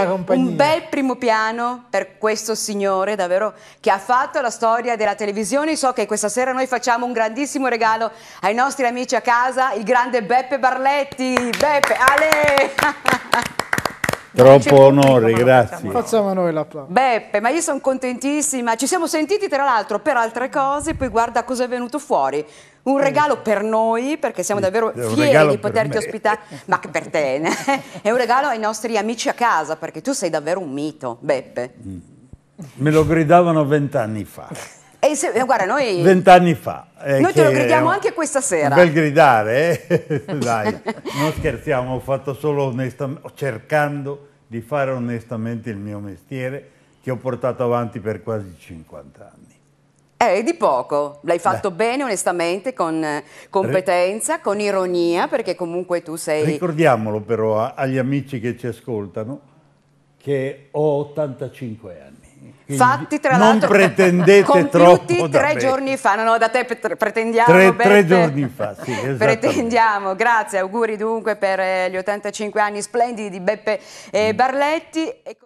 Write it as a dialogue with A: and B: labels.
A: mia compagnia. Un bel primo piano per questo signore davvero che ha fatto la storia della televisione. So che questa sera noi facciamo un grandissimo regalo ai nostri amici a casa, il grande Beppe Barletti. Beppe, Ale! Troppo onore, grazie. Facciamo noi l'applauso. Beppe, ma io sono contentissima. Ci siamo sentiti tra l'altro per altre cose, poi guarda cosa è venuto fuori. Un regalo per noi, perché siamo davvero fieri di poterti ospitare, ma che per te. Ne? È un regalo ai nostri amici a casa, perché tu sei davvero un mito, Beppe.
B: Mm. Me lo gridavano vent'anni fa.
A: se, eh, guarda, noi...
B: Vent'anni fa. Eh, noi te lo gridiamo anche
A: questa sera. Bel
B: gridare, eh? dai, non scherziamo, ho fatto solo onestamente, cercando di fare onestamente il mio mestiere che ho portato avanti per quasi 50 anni.
A: Eh, di poco, l'hai fatto Beh. bene onestamente, con eh, competenza, con ironia, perché comunque tu sei...
B: Ricordiamolo però agli amici che ci ascoltano che ho 85 anni. Fatti tra non l'altro pretendete troppo tre me. giorni
A: fa, no, no, da te pretendiamo. Tre, tre giorni
B: fa, sì, Pretendiamo,
A: grazie, auguri dunque per gli 85 anni splendidi di Beppe eh, Barletti.